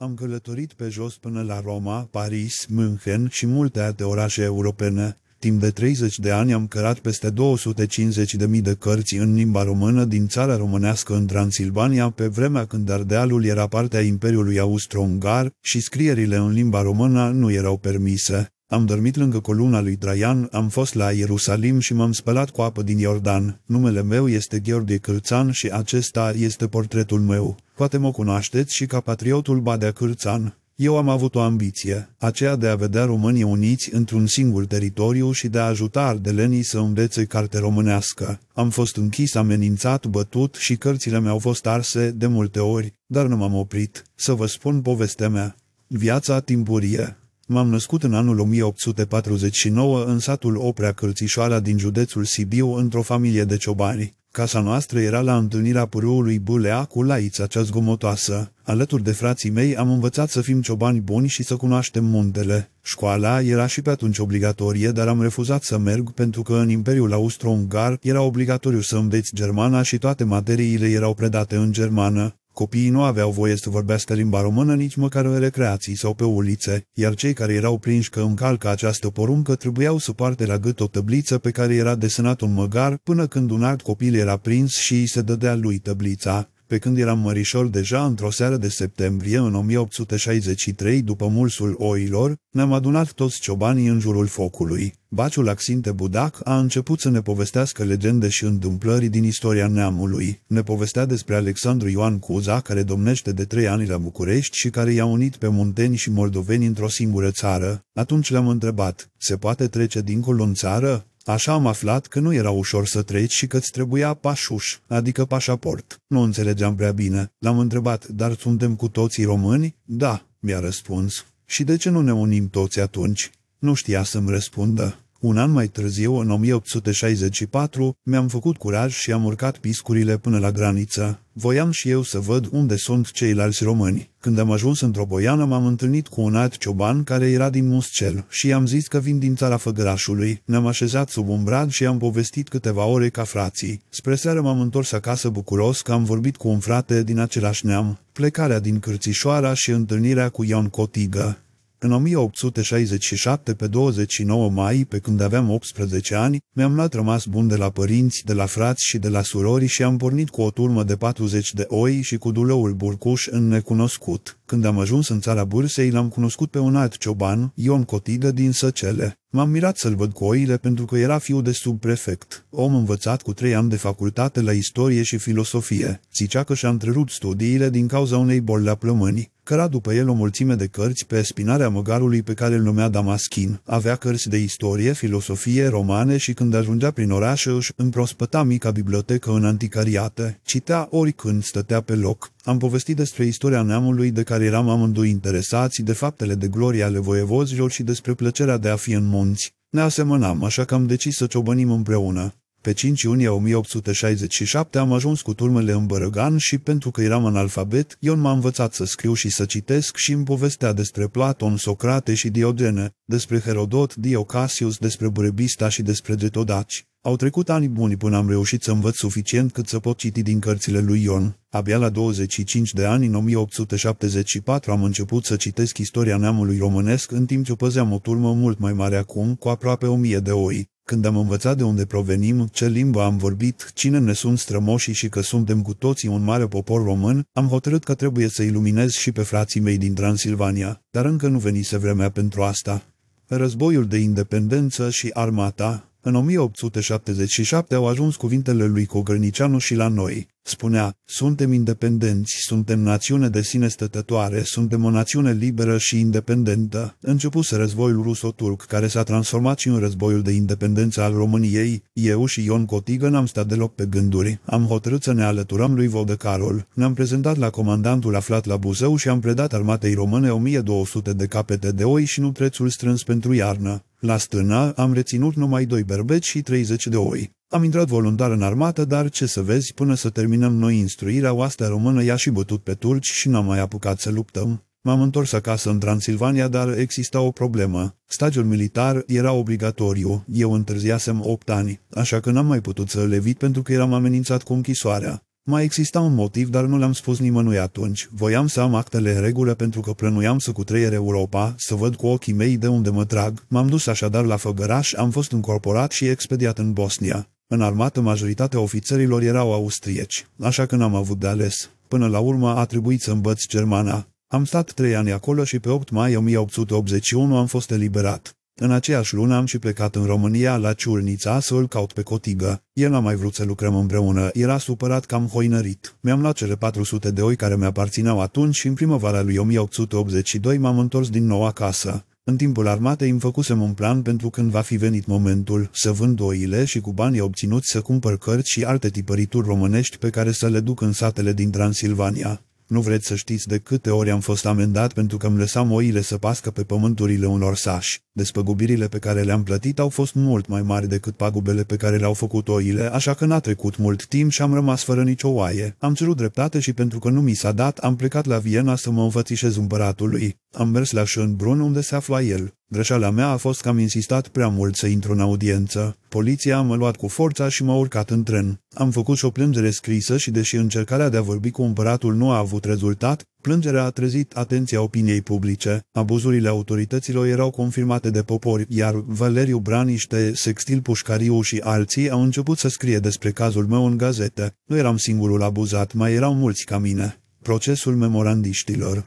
Am călătorit pe jos până la Roma, Paris, München și multe alte orașe europene. Timp de 30 de ani am cărat peste 250.000 de cărți în limba română din țara românească în Transilvania, pe vremea când Ardealul era partea Imperiului Austro-Ungar și scrierile în limba română nu erau permise. Am dormit lângă coluna lui Traian, am fost la Ierusalim și m-am spălat cu apă din Iordan. Numele meu este Gheorghe Cârțan și acesta este portretul meu. Poate mă cunoașteți și ca patriotul Badea Cârțan. Eu am avut o ambiție, aceea de a vedea românii uniți într-un singur teritoriu și de a ajuta ardelenii să învețe carte românească. Am fost închis, amenințat, bătut și cărțile mi-au fost arse de multe ori, dar nu m-am oprit. Să vă spun povestea mea. Viața timpurie M-am născut în anul 1849 în satul Oprea Cârțișoara din județul Sibiu într-o familie de ciobani. Casa noastră era la întâlnirea pârâului bulea cu laița cea zgomotoasă. Alături de frații mei am învățat să fim ciobani buni și să cunoaștem muntele. Școala era și pe atunci obligatorie, dar am refuzat să merg pentru că în Imperiul Austro-Ungar era obligatoriu să înveți germana și toate materiile erau predate în germană. Copiii nu aveau voie să vorbească limba română nici măcar în recreații sau pe ulițe, iar cei care erau prinși că încalcă această poruncă trebuiau să parte la gât o tăbliță pe care era desenat un măgar până când un alt copil era prins și îi se dădea lui tăblița. Pe când eram mărișor deja, într-o seară de septembrie, în 1863, după mulsul oilor, ne-am adunat toți ciobanii în jurul focului. Baciul Axinte Budac a început să ne povestească legende și întâmplări din istoria neamului. Ne povestea despre Alexandru Ioan Cuza, care domnește de trei ani la București și care i-a unit pe munteni și moldoveni într-o singură țară. Atunci l-am întrebat, se poate trece dincolo în țară? Așa am aflat că nu era ușor să treci și că-ți trebuia pașuș, adică pașaport. Nu înțelegeam prea bine. L-am întrebat, dar suntem cu toții români? Da, mi-a răspuns. Și de ce nu ne unim toți atunci? Nu știa să-mi răspundă. Un an mai târziu, în 1864, mi-am făcut curaj și am urcat piscurile până la graniță. Voiam și eu să văd unde sunt ceilalți români. Când am ajuns într-o boiană, m-am întâlnit cu un alt cioban care era din Muscel și i-am zis că vin din țara Făgărașului. Ne-am așezat sub un brad și am povestit câteva ore ca frații. Spre seară m-am întors acasă bucuros că am vorbit cu un frate din același neam. Plecarea din Cârțișoara și întâlnirea cu Ion Cotigă. În 1867, pe 29 mai, pe când aveam 18 ani, mi-am luat rămas bun de la părinți, de la frați și de la surori și am pornit cu o turmă de 40 de oi și cu duleul burcuș în necunoscut. Când am ajuns în țara Bursei, l-am cunoscut pe un alt cioban, Ion Cotidă din Săcele. M-am mirat să-l văd cu oile pentru că era fiu de subprefect, om învățat cu trei ani de facultate la istorie și filosofie. Zicea că și-a întrerupt studiile din cauza unei boli la plămâni căra după el o mulțime de cărți pe spinarea măgarului pe care îl numea Damaschin. Avea cărți de istorie, filosofie, romane și când ajungea prin oraș își împrospăta mica bibliotecă în anticariate. Citea oricând stătea pe loc. Am povestit despre istoria neamului de care eram amândoi interesați, de faptele de glorie ale voievozilor și despre plăcerea de a fi în munți. Ne asemănam, așa că am decis să ciobănim împreună. Pe 5 iunie 1867 am ajuns cu turmele în Bărăgan și pentru că eram analfabet, Ion m-a învățat să scriu și să citesc și îmi povestea despre Platon, Socrate și Diodene, despre Herodot, Diocasius, despre Burebista și despre Dretodaci. Au trecut ani buni până am reușit să învăț suficient cât să pot citi din cărțile lui Ion. Abia la 25 de ani, în 1874, am început să citesc istoria neamului românesc, în timp ce păzeam o turmă mult mai mare acum, cu aproape 1000 de oi. Când am învățat de unde provenim, ce limbă am vorbit, cine ne sunt strămoșii și că suntem cu toții un mare popor român, am hotărât că trebuie să iluminez și pe frații mei din Transilvania, dar încă nu venise vremea pentru asta. Războiul de independență și armata, în 1877 au ajuns cuvintele lui Cogrănicianu și la noi. Spunea, suntem independenți, suntem națiune de sine stătătoare, suntem o națiune liberă și independentă. Începuse războiul ruso-turc, care s-a transformat și în războiul de independență al României. Eu și Ion Cotigă n-am stat deloc pe gânduri. Am hotărât să ne alăturăm lui Vodă Carol, Ne-am prezentat la comandantul aflat la Buzău și am predat armatei române 1200 de capete de oi și nu prețul strâns pentru iarnă. La stâna am reținut numai doi berbeci și 30 de oi. Am intrat voluntar în armată, dar ce să vezi, până să terminăm noi instruirea, oastea română i-a și bătut pe turci și n-am mai apucat să luptăm. M-am întors acasă în Transilvania, dar exista o problemă. Stagiul militar era obligatoriu, eu întârziasem 8 ani, așa că n-am mai putut să levit pentru că eram amenințat cu închisoarea. Mai exista un motiv, dar nu le-am spus nimănui atunci. Voiam să am actele în regulă pentru că plănuiam să cutreier Europa, să văd cu ochii mei de unde mă trag. M-am dus așadar la Făgăraș, am fost încorporat și expediat în Bosnia. În armată, majoritatea ofițerilor erau austrieci, așa că n-am avut de ales. Până la urmă a trebuit să învăț germana. Am stat trei ani acolo și pe 8 mai 1881 am fost eliberat. În aceeași lună am și plecat în România, la Ciurnița, să îl caut pe Cotigă. El n-a mai vrut să lucrăm împreună, era supărat că am hoinărit. Mi-am luat cele 400 de oi care mi-aparțineau atunci și în primăvara lui 1882 m-am întors din nou acasă. În timpul armatei îmi făcusem un plan pentru când va fi venit momentul să vând oile și cu banii obținuți să cumpăr cărți și alte tipărituri românești pe care să le duc în satele din Transilvania. Nu vreți să știți de câte ori am fost amendat pentru că îmi lăsam oile să pască pe pământurile unor sași. Despăgubirile pe care le-am plătit au fost mult mai mari decât pagubele pe care le-au făcut oile, așa că n-a trecut mult timp și am rămas fără nicio oaie. Am cerut dreptate și pentru că nu mi s-a dat, am plecat la Viena să mă învățișez împăratului. Am mers la Schönbrunn unde se afla el. Greșeala mea a fost că am insistat prea mult să intru în audiență. Poliția m-a luat cu forța și m-a urcat în tren. Am făcut și o plângere scrisă și deși încercarea de a vorbi cu împăratul nu a avut rezultat, plângerea a trezit atenția opiniei publice. Abuzurile autorităților erau confirmate de popor, iar Valeriu Braniște, Sextil Pușcariu și alții au început să scrie despre cazul meu în gazete. Nu eram singurul abuzat, mai erau mulți ca mine. Procesul memorandiștilor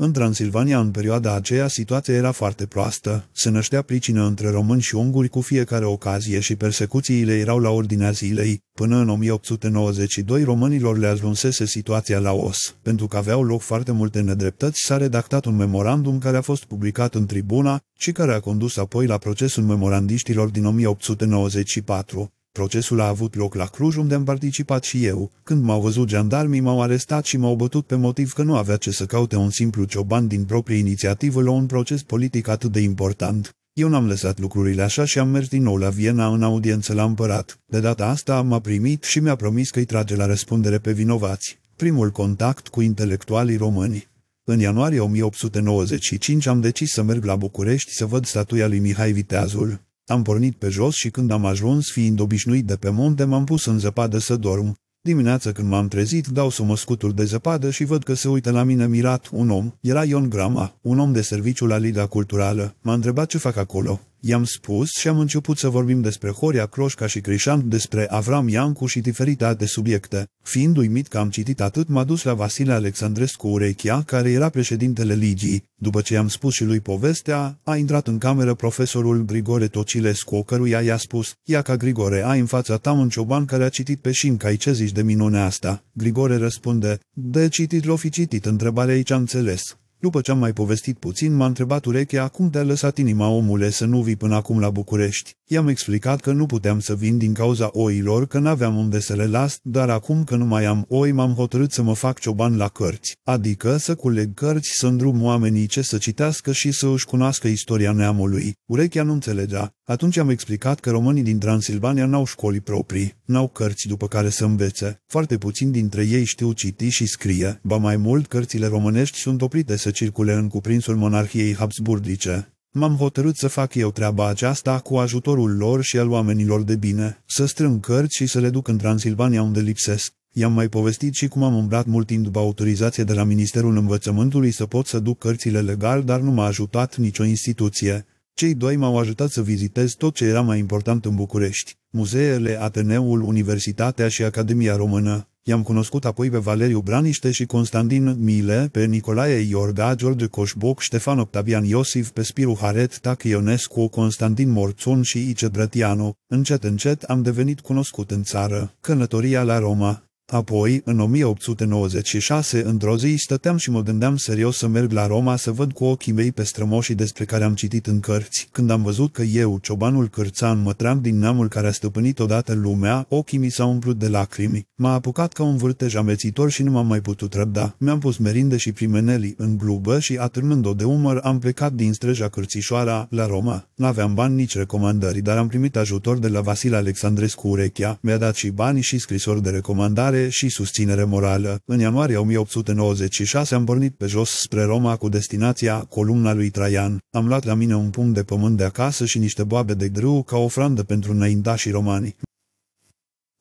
în Transilvania, în perioada aceea, situația era foarte proastă. Se năștea pricină între români și unguri cu fiecare ocazie și persecuțiile erau la ordinea zilei. Până în 1892, românilor le ajunsese situația la os. Pentru că aveau loc foarte multe nedreptăți, s-a redactat un memorandum care a fost publicat în tribuna și care a condus apoi la procesul memorandiștilor din 1894. Procesul a avut loc la Cluj, unde am participat și eu. Când m-au văzut jandarmii, m-au arestat și m-au bătut pe motiv că nu avea ce să caute un simplu cioban din proprie inițiativă la un proces politic atât de important. Eu n-am lăsat lucrurile așa și am mers din nou la Viena în audiență la împărat. De data asta m-a primit și mi-a promis că îi trage la răspundere pe vinovați. Primul contact cu intelectualii români. În ianuarie 1895 am decis să merg la București să văd statuia lui Mihai Viteazul. Am pornit pe jos și când am ajuns, fiind obișnuit de pe munte, m-am pus în zăpadă să dorm. Dimineața când m-am trezit, dau somăscutul de zăpadă și văd că se uită la mine mirat un om. Era Ion Grama, un om de serviciu la Liga Culturală. M-a întrebat ce fac acolo. I-am spus și am început să vorbim despre Horia Croșca și Crișan, despre Avram Iancu și diferite alte subiecte. Fiind uimit că am citit atât, m-a dus la Vasile Alexandrescu Urechia, care era președintele ligii. După ce i-am spus și lui povestea, a intrat în cameră profesorul Grigore Tocilescu, căruia i-a spus, ia ca Grigore, ai în fața ta un cioban care a citit pe Șincai, ce zici de minunea asta? Grigore răspunde, de citit l-o fi citit, întrebarea aici am înțeles. După ce am mai povestit puțin, m-a întrebat urechea cum te-a lăsat inima omule să nu vii până acum la București. I-am explicat că nu puteam să vin din cauza oilor, că n-aveam unde să le las, dar acum că nu mai am oi m-am hotărât să mă fac cioban la cărți, adică să culeg cărți, să îndrum oamenii ce să citească și să își cunoască istoria neamului. Urechea nu înțelegea. Atunci am explicat că românii din Transilvania n-au școli proprii, n-au cărți după care să învețe. Foarte puțin dintre ei știu citi și scrie, ba mai mult cărțile românești sunt oprite să circule în cuprinsul monarhiei habsburgice. M-am hotărât să fac eu treaba aceasta cu ajutorul lor și al oamenilor de bine, să strâng cărți și să le duc în Transilvania unde lipsesc. I-am mai povestit și cum am umblat mult timp după autorizație de la Ministerul Învățământului să pot să duc cărțile legal, dar nu m-a ajutat nicio instituție. Cei doi m-au ajutat să vizitez tot ce era mai important în București, muzeele, Ateneul, Universitatea și Academia Română. I-am cunoscut apoi pe Valeriu Braniște și Constantin Mile, pe Nicolae Iorga, George Coșboc, Ștefan Octavian Iosif, pe Spiru Haret, Tac Ionescu, Constantin Morțun și Ice Brătianu. Încet, încet am devenit cunoscut în țară. Călătoria la Roma Apoi, în 1896, într-o zi, stăteam și mă gândeam serios să merg la Roma să văd cu ochii mei pe strămoșii despre care am citit în cărți. Când am văzut că eu, ciobanul cârțan, mă tream din neamul care a stăpânit odată lumea, ochii mi s-au umplut de lacrimi. M-a apucat ca un vârtej amețitor și nu m-am mai putut răbda. Mi-am pus merinde și primeneli în blubă și, atârmând o de umăr, am plecat din străja Cârțișoara la Roma. N-aveam bani nici recomandări, dar am primit ajutor de la Vasile Alexandrescu Urechea. Mi-a dat și bani și scrisori de recomandare și susținere morală. În ianuarie 1896 am pornit pe jos spre Roma cu destinația columna lui Traian. Am luat la mine un punct de pământ de acasă și niște boabe de grâu ca ofrandă pentru înaintașii romani.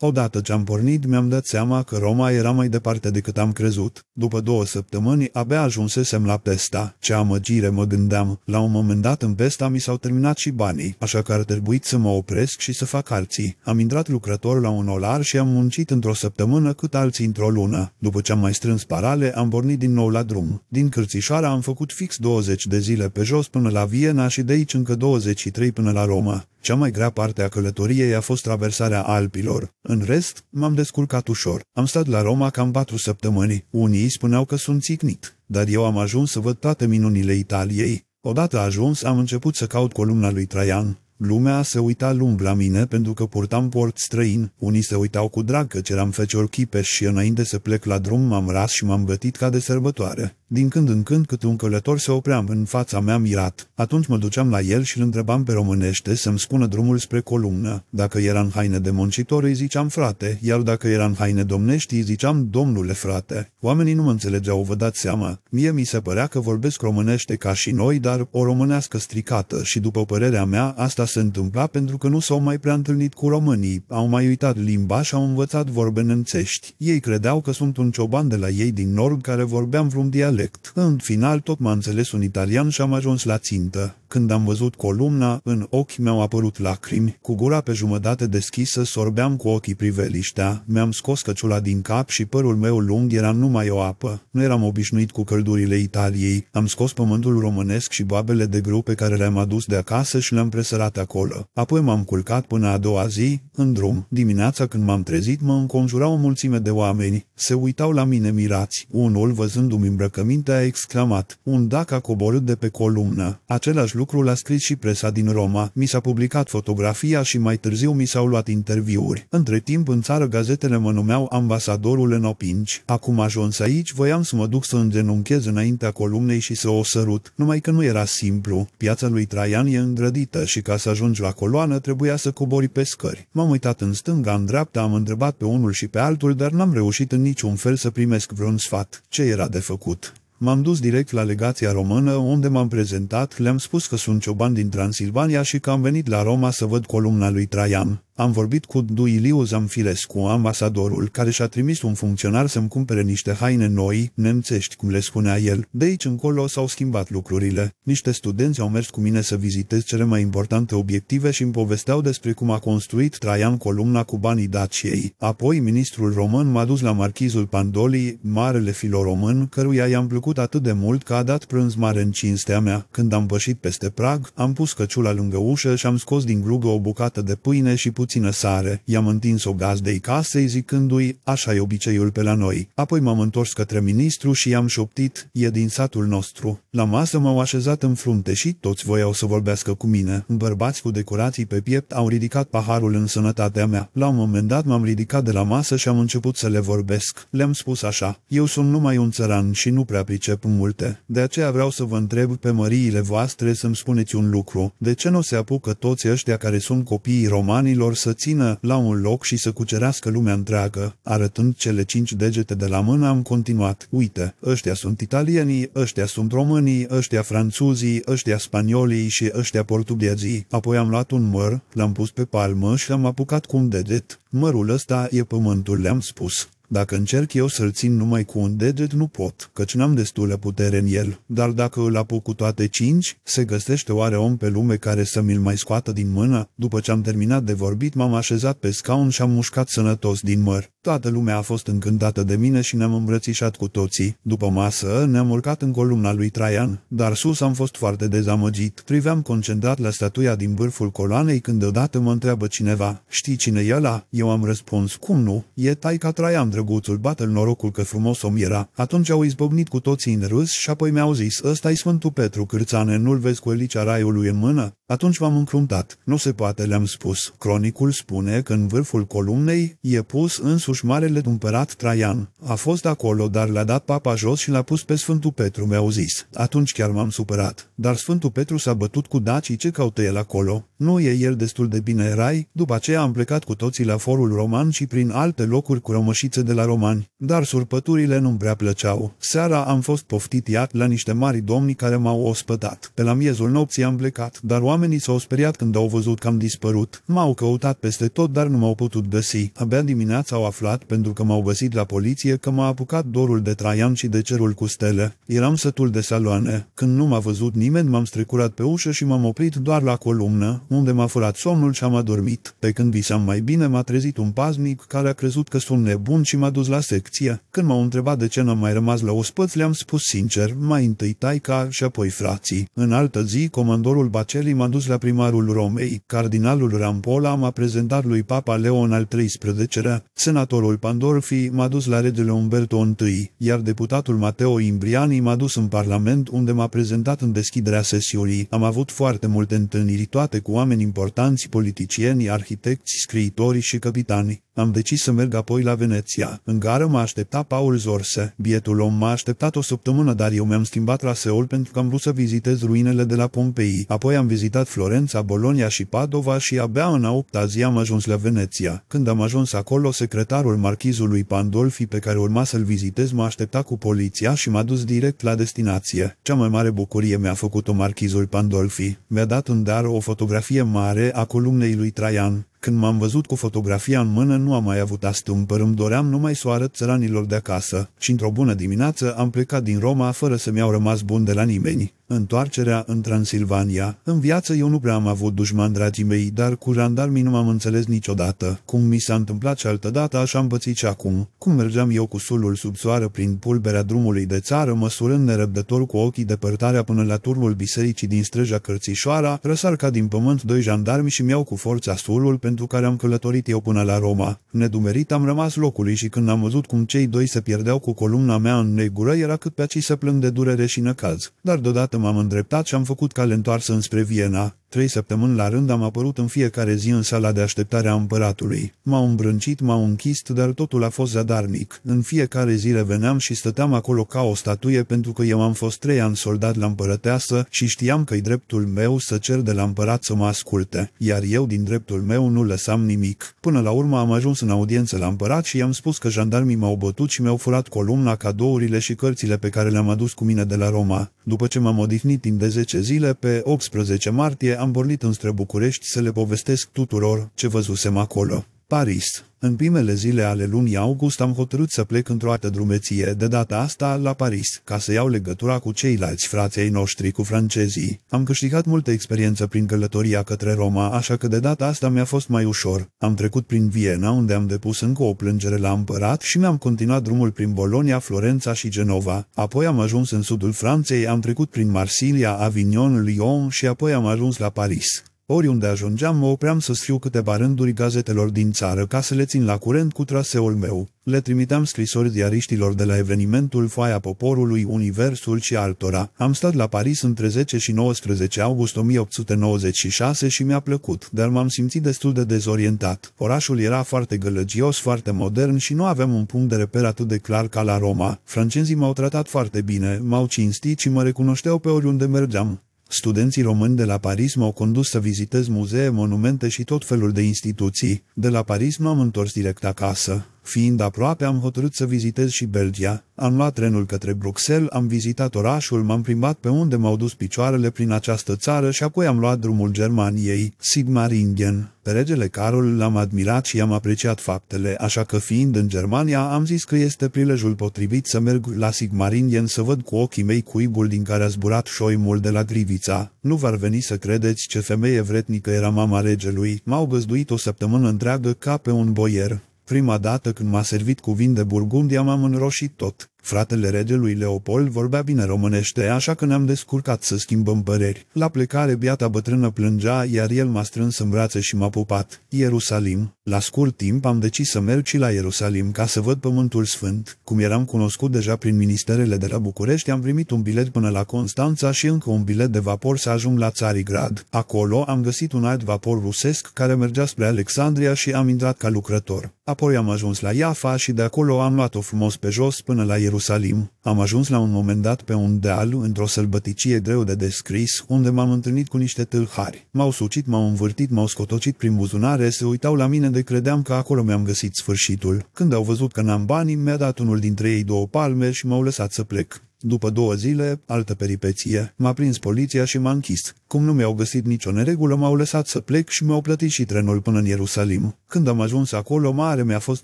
Odată ce am pornit, mi-am dat seama că Roma era mai departe decât am crezut. După două săptămâni, abia ajunsesem la Pesta. Ce amăgire mă gândeam. La un moment dat, în Pesta mi s-au terminat și banii, așa că ar trebui să mă opresc și să fac alții. Am intrat lucrător la un olar și am muncit într-o săptămână cât alții într-o lună. După ce am mai strâns parale, am pornit din nou la drum. Din Cârțișoara am făcut fix 20 de zile pe jos până la Viena și de aici încă 23 până la Roma. Cea mai grea parte a călătoriei a fost traversarea Alpilor. În rest, m-am descurcat ușor. Am stat la Roma cam patru săptămâni. Unii spuneau că sunt țicnit, dar eu am ajuns să văd toate minunile Italiei. Odată ajuns, am început să caut columna lui Traian. Lumea se uita lung la mine pentru că purtam port străin, unii se uitau cu drag că ceram fecior chipeș și înainte să plec la drum m-am ras și m-am bătit ca de sărbătoare. Din când în când câte un călător se opream în fața mea mirat. Atunci mă duceam la el și îl întrebam pe românește să-mi spună drumul spre columnă. Dacă era în haine de muncitor îi ziceam frate, iar dacă era în haine domnești îi ziceam domnule frate. Oamenii nu mă înțelegeau, vă dați seama. Mie mi se părea că vorbesc românește ca și noi, dar o românească stricată și după părerea mea asta se întâmpla pentru că nu s-au mai prea întâlnit cu românii, au mai uitat limba și au învățat vorbe nănțești. Ei credeau că sunt un cioban de la ei din nord care vorbeam vreun dialect. În final, tot m-a înțeles un italian și am ajuns la țintă. Când am văzut columna, în ochi mi-au apărut lacrimi, cu gura pe jumătate deschisă sorbeam cu ochii priveliștea, mi-am scos căciula din cap și părul meu lung era numai o apă. Nu eram obișnuit cu căldurile Italiei, am scos pământul românesc și babele de grâu pe care le-am adus de acasă și le-am presărat acolo. Apoi m-am culcat până a doua zi, în drum. Dimineața când m-am trezit, mă înconjura o mulțime de oameni. Se uitau la mine mirați. Unul, văzându-mi îmbrăcămintea, a exclamat, un dac a coborât de pe columnă. Același lucru l-a scris și presa din Roma, mi s-a publicat fotografia și mai târziu mi s-au luat interviuri. Între timp în țară gazetele mă numeau ambasadorul în opinci. Acum ajuns aici, voiam să mă duc să îngenunchez înaintea columnei și să o sărut, numai că nu era simplu. Piața lui Traian e îngrădită și ca să ajungi la coloană trebuia să cobori pe scări. M-am uitat în stânga, în dreapta, am întrebat pe unul și pe altul, dar n-am reușit în niciun fel să primesc vreun sfat. Ce era de făcut? m-am dus direct la legația română, unde m-am prezentat, le-am spus că sunt cioban din Transilvania și că am venit la Roma să văd columna lui Traian. Am vorbit cu Duiliu Zamfirescu, ambasadorul, care și-a trimis un funcționar să-mi cumpere niște haine noi, nemțești, cum le spunea el. De aici încolo s-au schimbat lucrurile. Niște studenți au mers cu mine să vizitez cele mai importante obiective și îmi povesteau despre cum a construit Traian columna cu banii Daciei. Apoi, ministrul român m-a dus la marchizul Pandolii, marele filoromân, căruia i-am plăcut atât de mult că a dat prânz mare în cinstea mea. Când am pășit peste prag, am pus căciula lângă ușă și am scos din glugă o bucată de pâine și puțin puțină sare, i-am întins-o gazdei casei zicându-i, așa e obiceiul pe la noi. Apoi m-am întors către ministru și i-am șoptit, e din satul nostru. La masă m-au așezat în frunte și toți voiau să vorbească cu mine. Bărbați cu decorații pe piept au ridicat paharul în sănătatea mea. La un moment dat m-am ridicat de la masă și am început să le vorbesc. Le-am spus așa, eu sunt numai un țăran și nu prea pricep multe. De aceea vreau să vă întreb pe măriile voastre să-mi spuneți un lucru. De ce nu se apucă toți ăștia care sunt copiii romanilor lor să țină la un loc și să cucerească lumea întreagă. Arătând cele cinci degete de la mână, am continuat. Uite, ăștia sunt italienii, ăștia sunt românii, ăștia franțuzii, ăștia spaniolii și ăștia portughezii. Apoi am luat un măr, l-am pus pe palmă și l-am apucat cu un deget. Mărul ăsta e pământul, le-am spus. Dacă încerc eu să-l țin numai cu un deget, nu pot, căci n-am destulă putere în el, dar dacă îl apuc cu toate cinci, se găsește oare om pe lume care să mi-l mai scoată din mână? După ce am terminat de vorbit, m-am așezat pe scaun și am mușcat sănătos din măr. Toată lumea a fost încântată de mine și ne-am îmbrățișat cu toții. După masă, ne-am urcat în columna lui Traian, dar sus am fost foarte dezamăgit. Priveam concentrat la statuia din vârful coloanei când deodată mă întreabă cineva, știi cine e ăla? Eu am răspuns, cum nu? E taica Traian, drăguțul, bată norocul că frumos om era. Atunci au izbăbnit cu toții în râs și apoi mi-au zis, ăsta e Sfântul Petru Cârțane, nu-l vezi cu elicea raiului în mână? Atunci m am încruntat. Nu se poate, le-am spus. Cronicul spune că în vârful columnei e pus însuși Totuși marele împărat Traian a fost acolo, dar l-a dat papa jos și l-a pus pe Sfântul Petru, mi-au zis. Atunci chiar m-am supărat. Dar Sfântul Petru s-a bătut cu dacii ce caută el acolo. Nu e el destul de bine rai? După aceea am plecat cu toții la forul roman și prin alte locuri cu rămășițe de la romani. Dar surpăturile nu-mi prea plăceau. Seara am fost poftit iat la niște mari domni care m-au ospătat. Pe la miezul nopții am plecat, dar oamenii s-au speriat când au văzut că am dispărut. M-au căutat peste tot, dar nu m-au putut găsi. Abia dimineața au aflat aflat pentru că m-au obosit la poliție că m-a apucat dorul de Traian și de cerul cu stele. Eram sătul de saloane. Când nu m-a văzut nimeni, m-am strecurat pe ușă și m-am oprit doar la columnă, unde m-a furat somnul și am adormit. Pe când visam mai bine, m-a trezit un paznic care a crezut că sunt nebun și m-a dus la secție. Când m-au întrebat de ce n-am mai rămas la ospăț, le-am spus sincer, mai întâi taica și apoi frații. În altă zi, comandorul Baceli m-a dus la primarul Romei. Cardinalul Rampola m-a prezentat lui Papa Leon al XIII-lea senatorul Pandorfi m-a dus la regele Umberto I, iar deputatul Mateo Imbriani m-a dus în Parlament unde m-a prezentat în deschiderea sesiunii. Am avut foarte multe întâlniri toate cu oameni importanți, politicieni, arhitecți, scriitori și capitani. Am decis să merg apoi la Veneția. În gară mă aștepta Paul Zorse. Bietul om m-a așteptat o săptămână, dar eu mi-am schimbat traseul pentru că am vrut să vizitez ruinele de la Pompeii. Apoi am vizitat Florența, Bolonia și Padova și abia în a opta zi am ajuns la Veneția. Când am ajuns acolo, secretarul marchizului Pandolfi, pe care urma să-l vizitez, m-a așteptat cu poliția și m-a dus direct la destinație. Cea mai mare bucurie mi-a făcut-o marchizul Pandolfi. Mi-a dat în dar o fotografie mare a columnei lui Traian. Când m-am văzut cu fotografia în mână, nu am mai avut astâmpăr, îmi doream numai să o arăt țăranilor de acasă și într-o bună dimineață am plecat din Roma fără să mi-au rămas bun de la nimeni întoarcerea în Transilvania. În viață eu nu prea am avut dușman, dragii mei, dar cu jandarmii nu m-am înțeles niciodată. Cum mi s-a întâmplat și altă dată, așa am pățit și acum. Cum mergeam eu cu sulul sub soară prin pulberea drumului de țară, măsurând nerăbdător cu ochii depărtarea până la turnul bisericii din străja Cărțișoara, răsar ca din pământ doi jandarmi și mi-au cu forța sulul pentru care am călătorit eu până la Roma. Nedumerit am rămas locului și când am văzut cum cei doi se pierdeau cu columna mea în negură, era cât pe aici să plâng de durere și năcaz. Dar deodată m-am îndreptat și am făcut cale întoarsă înspre Viena, Trei săptămâni la rând am apărut în fiecare zi în sala de așteptare a împăratului. M-au îmbrâncit, m-au închis, dar totul a fost zadarnic. În fiecare zi reveneam și stăteam acolo ca o statuie pentru că eu am fost trei ani soldat la împărăteasă și știam că-i dreptul meu să cer de la împărat să mă asculte, iar eu din dreptul meu nu lăsam nimic. Până la urmă am ajuns în audiență la împărat și i-am spus că jandarmii m-au bătut și mi-au furat columna, cadourile și cărțile pe care le-am adus cu mine de la Roma. După ce m-am odihnit timp de 10 zile, pe 18 martie am pornit înspre București să le povestesc tuturor ce văzusem acolo. Paris. În primele zile ale lunii august am hotărât să plec într-o altă drumeție, de data asta la Paris, ca să iau legătura cu ceilalți frații noștri, cu francezii. Am câștigat multă experiență prin călătoria către Roma, așa că de data asta mi-a fost mai ușor. Am trecut prin Viena, unde am depus încă o plângere la împărat și mi-am continuat drumul prin Bolonia, Florența și Genova. Apoi am ajuns în sudul Franței, am trecut prin Marsilia, Avignon, Lyon și apoi am ajuns la Paris. Oriunde ajungeam mă opream să scriu câteva rânduri gazetelor din țară ca să le țin la curent cu traseul meu. Le trimiteam scrisori diariștilor de la evenimentul Foaia Poporului, Universul și altora. Am stat la Paris între 10 și 19 august 1896 și mi-a plăcut, dar m-am simțit destul de dezorientat. Orașul era foarte gălăgios, foarte modern și nu aveam un punct de reper atât de clar ca la Roma. Francezii m-au tratat foarte bine, m-au cinstit și mă recunoșteau pe oriunde mergeam. Studenții români de la Paris m-au condus să vizitez muzee, monumente și tot felul de instituții. De la Paris m-am întors direct acasă. Fiind aproape, am hotărât să vizitez și Belgia. Am luat trenul către Bruxelles, am vizitat orașul, m-am plimbat pe unde m-au dus picioarele prin această țară și apoi am luat drumul Germaniei, Sigmaringen. Pe regele Carol l-am admirat și am apreciat faptele, așa că fiind în Germania, am zis că este prilejul potrivit să merg la Sigmaringen să văd cu ochii mei cuibul din care a zburat șoimul de la Grivița. Nu v-ar veni să credeți ce femeie vretnică era mama regelui. M-au găzduit o săptămână întreagă ca pe un boier. Prima dată când m-a servit cu vin de Burgundia m-am înroșit tot. Fratele regelui Leopold vorbea bine românește, așa că ne-am descurcat să schimbăm păreri. La plecare, biata bătrână plângea, iar el m-a strâns în brațe și m-a pupat. Ierusalim. La scurt timp am decis să merg și la Ierusalim ca să văd Pământul Sfânt. Cum eram cunoscut deja prin ministerele de la București, am primit un bilet până la Constanța și încă un bilet de vapor să ajung la Țarigrad. Acolo am găsit un alt vapor rusesc care mergea spre Alexandria și am intrat ca lucrător. Apoi am ajuns la Iafa și de acolo am luat-o frumos pe jos până la Ierusalim. Ierusalim, am ajuns la un moment dat pe un deal, într-o sălbăticie greu de descris, unde m-am întâlnit cu niște tâlhari. M-au sucit, m-au învârtit, m-au scotocit prin buzunare, se uitau la mine de credeam că acolo mi-am găsit sfârșitul. Când au văzut că n-am banii, mi-a dat unul dintre ei două palme și m-au lăsat să plec. După două zile, altă peripeție. M-a prins poliția și m-a închis. Cum nu mi-au găsit nicio neregulă, m-au lăsat să plec și mi-au plătit și trenul până în Ierusalim. Când am ajuns acolo, mare mi-a fost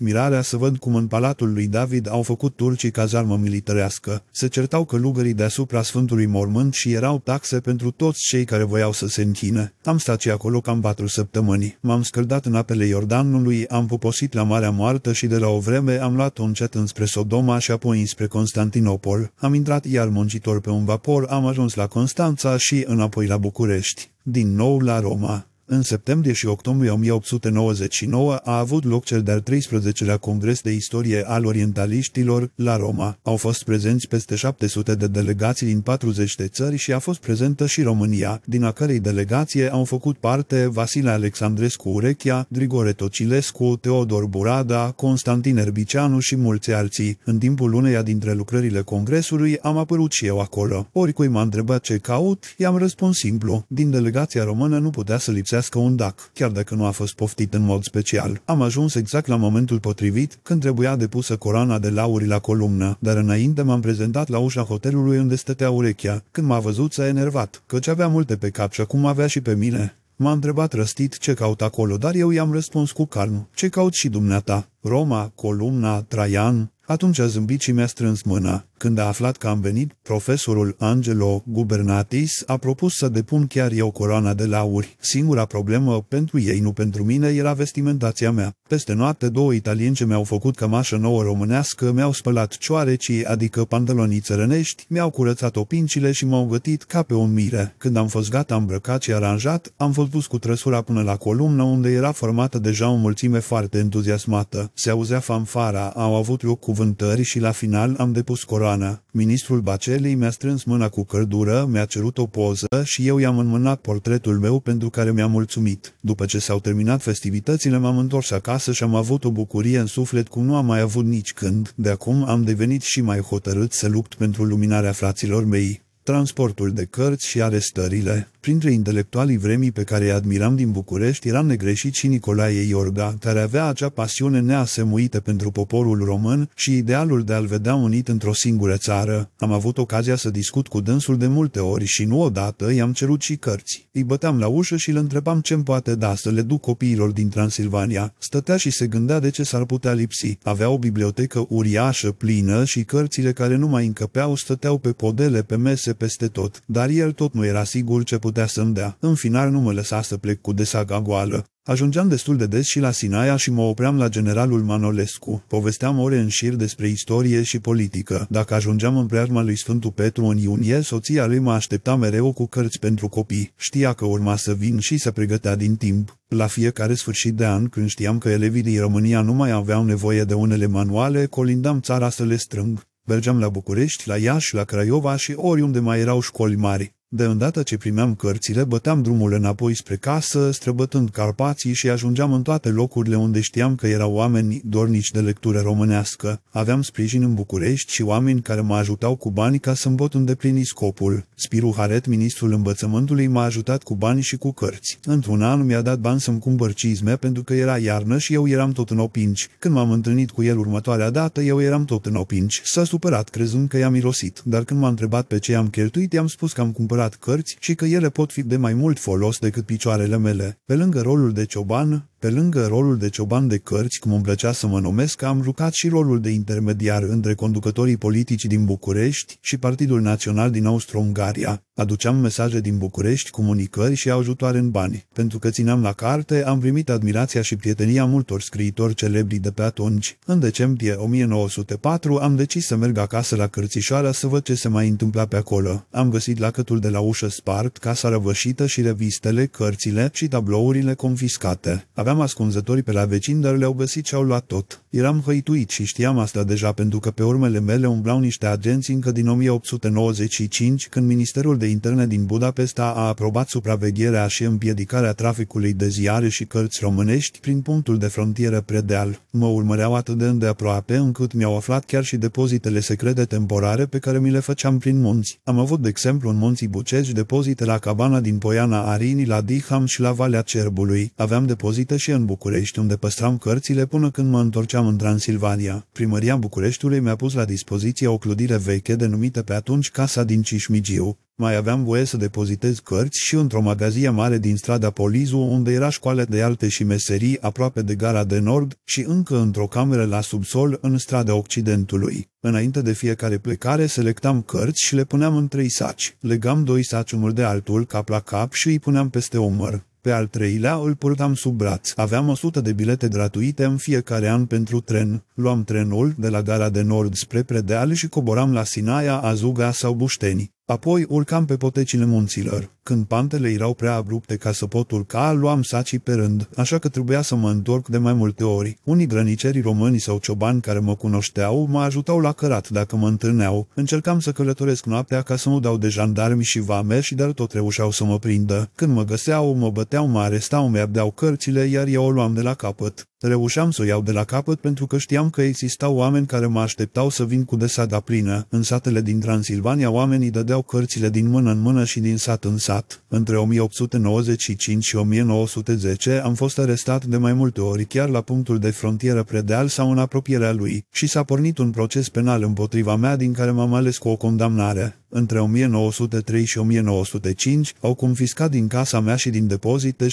mirarea să văd cum în palatul lui David au făcut turcii cazarmă militărească. Se certau călugării deasupra Sfântului Mormânt și erau taxe pentru toți cei care voiau să se închine. Am stat și acolo cam patru săptămâni. M-am scăldat în apele Iordanului, am poposit la Marea Moartă și de la o vreme am luat un cet înspre Sodoma și apoi înspre Constantinopol. Am intrat iar muncitor pe un vapor, am ajuns la Constanța și înapoi la București, din nou la Roma. În septembrie și octombrie 1899 a avut loc cel de-al 13-lea Congres de Istorie al Orientaliștilor la Roma. Au fost prezenți peste 700 de delegații din 40 de țări și a fost prezentă și România, din a cărei delegație au făcut parte Vasile Alexandrescu Urechia, Grigore Tocilescu, Teodor Burada, Constantin Erbiceanu și mulți alții. În timpul uneia dintre lucrările Congresului am apărut și eu acolo. Oricui m-a întrebat ce caut, i-am răspuns simplu. Din delegația română nu putea să lipsească găsească un dac, chiar dacă nu a fost poftit în mod special. Am ajuns exact la momentul potrivit, când trebuia depusă corana de lauri la columnă, dar înainte m-am prezentat la ușa hotelului unde stătea urechea. Când m-a văzut s-a enervat, căci avea multe pe cap și acum avea și pe mine. M-a întrebat răstit ce caut acolo, dar eu i-am răspuns cu calm. Ce caut și dumneata? Roma, Columna, Traian? Atunci a zâmbit și mi-a strâns mâna. Când a aflat că am venit, profesorul Angelo Gubernatis a propus să depun chiar eu coroana de lauri. Singura problemă pentru ei, nu pentru mine, era vestimentația mea. Peste noapte, două italieni ce mi-au făcut cămașă nouă românească, mi-au spălat cioarecii, adică pantalonii țărănești, mi-au curățat opincile și m-au gătit ca pe o mire. Când am fost gata îmbrăcat și aranjat, am fost dus cu trăsura până la columnă, unde era formată deja o mulțime foarte entuziasmată. Se auzea fanfara, au avut loc cuvântări și la final am depus coroana coroană. Ministrul Bacelei mi-a strâns mâna cu căldură, mi-a cerut o poză și eu i-am înmânat portretul meu pentru care mi-a mulțumit. După ce s-au terminat festivitățile, m-am întors acasă și am avut o bucurie în suflet cum nu am mai avut nici când. De acum am devenit și mai hotărât să lupt pentru luminarea fraților mei. Transportul de cărți și arestările printre intelectualii vremii pe care îi admiram din București era negreșit și Nicolae Iorga, care avea acea pasiune neasemuită pentru poporul român și idealul de a-l vedea unit într-o singură țară. Am avut ocazia să discut cu dânsul de multe ori și nu odată i-am cerut și cărți. Îi băteam la ușă și îl întrebam ce-mi poate da să le duc copiilor din Transilvania. Stătea și se gândea de ce s-ar putea lipsi. Avea o bibliotecă uriașă, plină și cărțile care nu mai încăpeau stăteau pe podele, pe mese, peste tot. Dar el tot nu era sigur ce putea putea să-mi dea. În final nu mă lăsa să plec cu desaga goală. Ajungeam destul de des și la Sinaia și mă opream la generalul Manolescu. Povesteam ore în șir despre istorie și politică. Dacă ajungeam în prearma lui Sfântul Petru în iunie, soția lui mă aștepta mereu cu cărți pentru copii. Știa că urma să vin și să pregătea din timp. La fiecare sfârșit de an, când știam că elevii din România nu mai aveau nevoie de unele manuale, colindam țara să le strâng. Mergeam la București, la Iași, la Craiova și oriunde mai erau școli mari. De îndată ce primeam cărțile, băteam drumul înapoi spre casă, străbătând Carpații și ajungeam în toate locurile unde știam că erau oameni dornici de lectură românească. Aveam sprijin în București și oameni care mă ajutau cu bani ca să-mi pot îndeplini scopul. Spiru Haret, ministrul învățământului, m-a ajutat cu bani și cu cărți. Într-un an mi-a dat bani să-mi cumpăr cizme pentru că era iarnă și eu eram tot în opinci. Când m-am întâlnit cu el următoarea dată, eu eram tot în opinci. S-a supărat crezând că i-am irosit, dar când m-a întrebat pe ce am cheltuit, i-am spus că am cumpărat cumpărat cărți și că ele pot fi de mai mult folos decât picioarele mele. Pe lângă rolul de cioban, pe lângă rolul de cioban de cărți, cum îmi plăcea să mă numesc, am jucat și rolul de intermediar între conducătorii politici din București și Partidul Național din Austro-Ungaria. Aduceam mesaje din București, comunicări și ajutoare în bani. Pentru că țineam la carte, am primit admirația și prietenia multor scriitori celebri de pe atunci. În decembrie 1904 am decis să merg acasă la cărțișoara să văd ce se mai întâmpla pe acolo. Am găsit lacătul de la ușă spart, casa răvășită și revistele, cărțile și tablourile confiscate. Aveam ascunzători pe la vecini, dar le-au găsit și au luat tot. Eram hăituit și știam asta deja pentru că pe urmele mele umblau niște agenți încă din 1895, când Ministerul de Interne din Budapesta a aprobat supravegherea și împiedicarea traficului de ziare și cărți românești prin punctul de frontieră Predeal. Mă urmăreau atât de îndeaproape încât mi-au aflat chiar și depozitele secrete temporare pe care mi le făceam prin munți. Am avut, de exemplu, în munții Bucegi depozite la cabana din Poiana Arini, la Diham și la Valea Cerbului. Aveam depozite și în București, unde păstram cărțile până când mă întorceam în Transilvania. Primăria Bucureștiului mi-a pus la dispoziție o clădire veche denumită pe atunci Casa din Cișmigiu. Mai aveam voie să depozitez cărți și într-o magazie mare din strada Polizu, unde era școală de alte și meserii aproape de gara de nord și încă într-o cameră la subsol în strada Occidentului. Înainte de fiecare plecare, selectam cărți și le puneam în trei saci. Legam doi saci unul de altul, cap la cap și îi puneam peste umăr. Pe al treilea îl purtam sub braț. Aveam 100 de bilete gratuite în fiecare an pentru tren. Luam trenul de la gara de nord spre Predeal și coboram la Sinaia, Azuga sau Bușteni. Apoi urcam pe potecile munților. Când pantele erau prea abrupte ca să pot urca, luam sacii pe rând, așa că trebuia să mă întorc de mai multe ori. Unii grăniceri români sau ciobani care mă cunoșteau mă ajutau la cărat dacă mă întâlneau. Încercam să călătoresc noaptea ca să nu dau de jandarmi și vame și dar tot reușeau să mă prindă. Când mă găseau, mă băteau, mă arestau, mi-ardeau cărțile, iar eu o luam de la capăt. Reușeam să o iau de la capăt pentru că știam că existau oameni care mă așteptau să vin cu desada plină. În satele din Transilvania oamenii dădeau mergeau cărțile din mână în mână și din sat în sat. Între 1895 și 1910 am fost arestat de mai multe ori, chiar la punctul de frontieră predeal sau în apropierea lui, și s-a pornit un proces penal împotriva mea din care m-am ales cu o condamnare între 1903 și 1905, au confiscat din casa mea și din depozite 76.621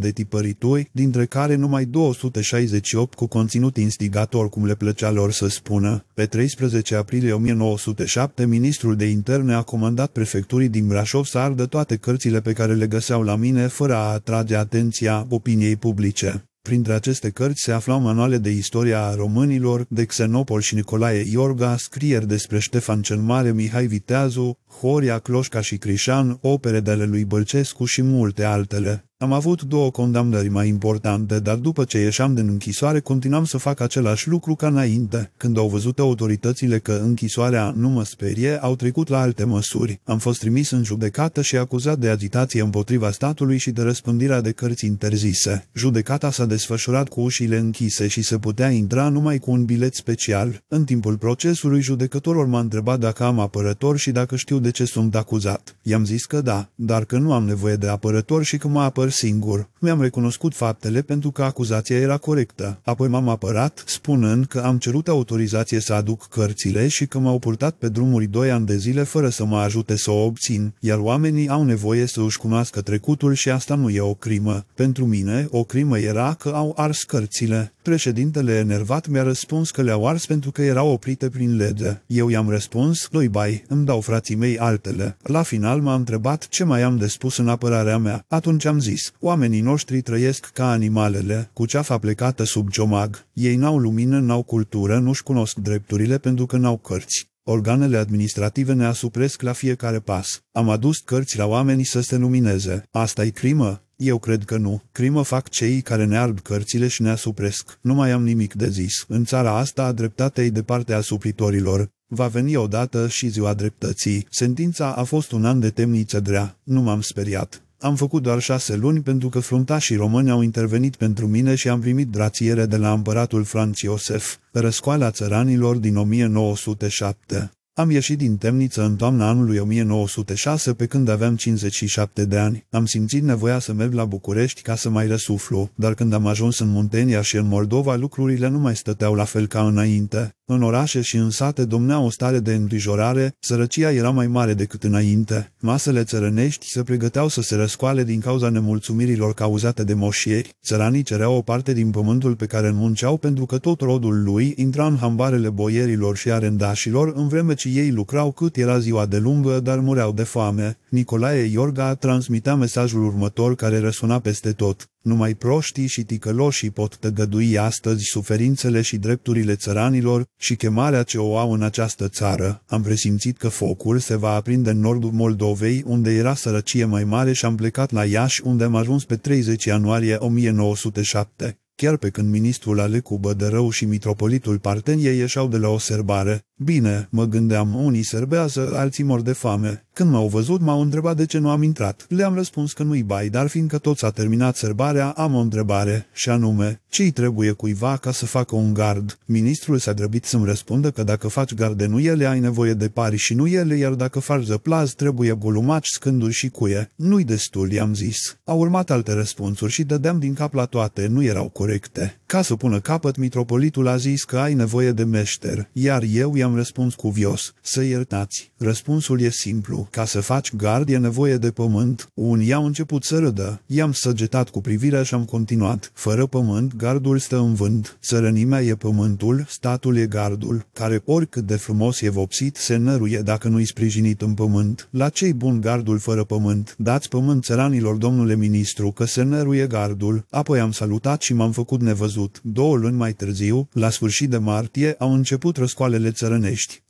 de tipărituri, dintre care numai 268 cu conținut instigator, cum le plăcea lor să spună. Pe 13 aprilie 1907, ministrul de interne a comandat prefecturii din Brașov să ardă toate cărțile pe care le găseau la mine, fără a atrage atenția opiniei publice. Printre aceste cărți se aflau manuale de istoria românilor, de Xenopol și Nicolae Iorga, scrieri despre Ștefan cel Mare, Mihai Viteazu, Horia, Cloșca și Crișan, opere de ale lui Bălcescu și multe altele. Am avut două condamnări mai importante, dar după ce ieșeam din închisoare, continuam să fac același lucru ca înainte. Când au văzut autoritățile că închisoarea nu mă sperie, au trecut la alte măsuri. Am fost trimis în judecată și acuzat de agitație împotriva statului și de răspândirea de cărți interzise. Judecata s-a desfășurat cu ușile închise și se putea intra numai cu un bilet special. În timpul procesului, judecătorul m-a întrebat dacă am apărător și dacă știu de ce sunt acuzat. I-am zis că da, dar că nu am nevoie de apărător și că mă apăr singur. Mi-am recunoscut faptele pentru că acuzația era corectă. Apoi m-am apărat, spunând că am cerut autorizație să aduc cărțile și că m-au purtat pe drumuri doi ani de zile fără să mă ajute să o obțin, iar oamenii au nevoie să își cunoască trecutul și asta nu e o crimă. Pentru mine, o crimă era că au ars cărțile. Președintele enervat mi-a răspuns că le-au ars pentru că erau oprite prin lege. Eu i-am răspuns, Noi bai, îmi dau frații mei altele. La final m-a întrebat ce mai am de spus în apărarea mea. Atunci am zis, scris, oamenii noștri trăiesc ca animalele, cu ceafa plecată sub ciomag. Ei n-au lumină, n-au cultură, nu-și cunosc drepturile pentru că n-au cărți. Organele administrative ne asupresc la fiecare pas. Am adus cărți la oamenii să se lumineze. Asta e crimă? Eu cred că nu. Crimă fac cei care ne alb cărțile și ne asupresc. Nu mai am nimic de zis. În țara asta, dreptatea e de partea supritorilor Va veni odată și ziua dreptății. Sentința a fost un an de temniță drea. Nu m-am speriat. Am făcut doar șase luni pentru că fruntașii români au intervenit pentru mine și am primit drațiere de la împăratul Franț Iosef pe răscoala țăranilor din 1907. Am ieșit din temniță în toamna anului 1906 pe când aveam 57 de ani. Am simțit nevoia să merg la București ca să mai răsuflu, dar când am ajuns în Muntenia și în Moldova lucrurile nu mai stăteau la fel ca înainte. În orașe și în sate domnea o stare de îngrijorare, sărăcia era mai mare decât înainte. Masele țărănești se pregăteau să se răscoale din cauza nemulțumirilor cauzate de moșieri. Țăranii cereau o parte din pământul pe care îl munceau pentru că tot rodul lui intra în hambarele boierilor și arendașilor în vreme căci deci ei lucrau cât era ziua de lungă, dar mureau de foame. Nicolae Iorga transmitea mesajul următor care răsuna peste tot. Numai proștii și ticăloșii pot tăgădui astăzi suferințele și drepturile țăranilor și chemarea ce o au în această țară. Am presimțit că focul se va aprinde în nordul Moldovei, unde era sărăcie mai mare și am plecat la Iași, unde am ajuns pe 30 ianuarie 1907. Chiar pe când ministrul Alecu Bădărău și mitropolitul Parteniei ieșeau de la o serbare, bine, mă gândeam, unii serbează, alții mor de fame, când m-au văzut, m-au întrebat de ce nu am intrat. Le-am răspuns că nu-i bai, dar fiindcă tot s-a terminat sărbarea, am o întrebare, și anume, ce-i trebuie cuiva ca să facă un gard? Ministrul s-a grăbit să-mi răspundă că dacă faci garde nu ele, ai nevoie de pari și nu ele, iar dacă faci zăplaz, trebuie golumaci, scânduri și cuie. Nu-i destul, i-am zis. Au urmat alte răspunsuri și dădeam din cap la toate, nu erau corecte. Ca să pună capăt, mitropolitul a zis că ai nevoie de meșter, iar eu i-am răspuns cuvios, să iertați. Răspunsul e simplu, ca să faci gard e nevoie de pământ. Unii au început să râdă, i-am săgetat cu privirea și am continuat. Fără pământ, gardul stă în vânt. Sărănimea e pământul, statul e gardul, care oricât de frumos e vopsit, se năruie dacă nu-i sprijinit în pământ. La cei bun gardul fără pământ? Dați pământ țăranilor, domnule ministru, că se năruie gardul. Apoi am salutat și m-am făcut nevăzut văzut, două luni mai târziu, la sfârșit de martie, au început răscoalele țărănești.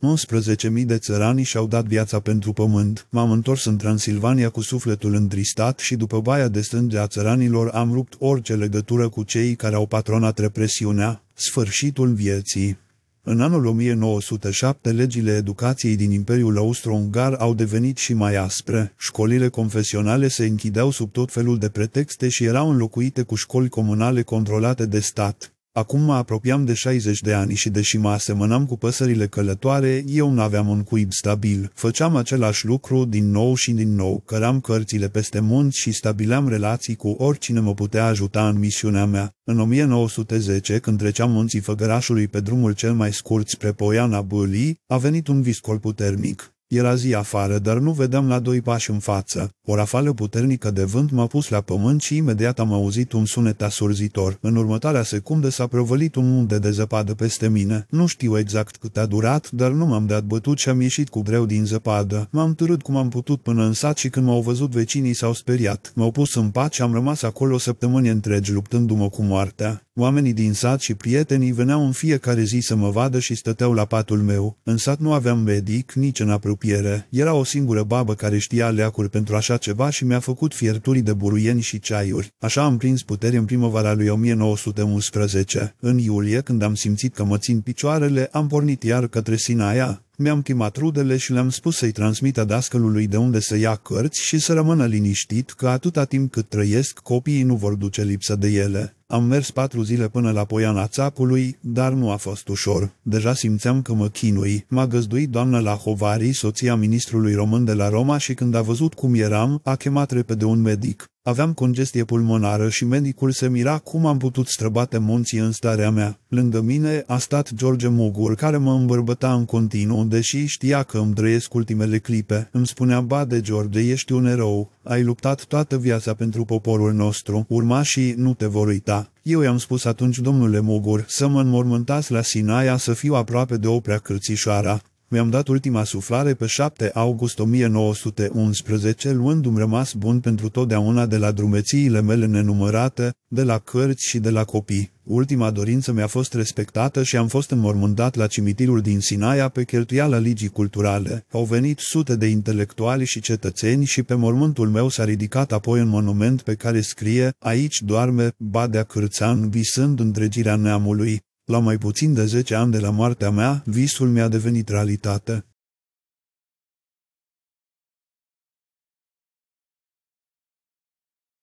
11.000 de țărani și-au dat viața pentru pământ. M-am întors în Transilvania cu sufletul întristat și după baia de sânge a țăranilor am rupt orice legătură cu cei care au patronat represiunea. Sfârșitul vieții în anul 1907, legile educației din Imperiul Austro-Ungar au devenit și mai aspre. Școlile confesionale se închideau sub tot felul de pretexte și erau înlocuite cu școli comunale controlate de stat. Acum mă apropiam de 60 de ani și deși mă asemănam cu păsările călătoare, eu nu aveam un cuib stabil. Făceam același lucru din nou și din nou, căram cărțile peste munți și stabileam relații cu oricine mă putea ajuta în misiunea mea. În 1910, când treceam munții Făgărașului pe drumul cel mai scurt spre Poiana Bâlii, a venit un viscol puternic. Era zi afară, dar nu vedeam la doi pași în față. O rafală puternică de vânt m-a pus la pământ și imediat am auzit un sunet asurzitor. În următoarea secundă s-a prăvălit un munte de zăpadă peste mine. Nu știu exact cât a durat, dar nu m-am dat bătut și am ieșit cu greu din zăpadă. M-am târât cum am putut până în sat și când m-au văzut vecinii s-au speriat. M-au pus în pat și am rămas acolo săptămâni întregi luptându-mă cu moartea. Oamenii din sat și prietenii veneau în fiecare zi să mă vadă și stăteau la patul meu. În sat nu aveam medic, nici în apropiere apropiere, era o singură babă care știa leacuri pentru așa ceva și mi-a făcut fierturi de buruieni și ceaiuri. Așa am prins puteri în primăvara lui 1911. În iulie, când am simțit că mă țin picioarele, am pornit iar către Sinaia. Mi-am chemat rudele și le-am spus să-i transmită dascălului de unde să ia cărți și să rămână liniștit că atâta timp cât trăiesc, copiii nu vor duce lipsă de ele. Am mers patru zile până la poiana țapului, dar nu a fost ușor. Deja simțeam că mă chinui. M-a găzduit doamna Lahovari, soția ministrului român de la Roma și când a văzut cum eram, a chemat repede un medic. Aveam congestie pulmonară și medicul se mira cum am putut străbate munții în starea mea. Lângă mine a stat George Mugur, care mă îmbărbăta în continuu, deși știa că îmi drăiesc ultimele clipe. Îmi spunea, ba de George, ești un erou, ai luptat toată viața pentru poporul nostru, urmașii nu te vor uita. Eu i-am spus atunci, domnule Mugur, să mă înmormântați la Sinaia să fiu aproape de oprea cârțișoara. Mi-am dat ultima suflare pe 7 august 1911, luându mi rămas bun pentru totdeauna de la drumețiile mele nenumărate, de la cărți și de la copii. Ultima dorință mi-a fost respectată și am fost înmormântat la cimitirul din Sinaia pe cheltuiala ligii culturale. Au venit sute de intelectuali și cetățeni și pe mormântul meu s-a ridicat apoi un monument pe care scrie Aici doarme Badea Cârțan visând întregirea neamului. La mai puțin de zece ani de la moartea mea, visul mi-a devenit realitate.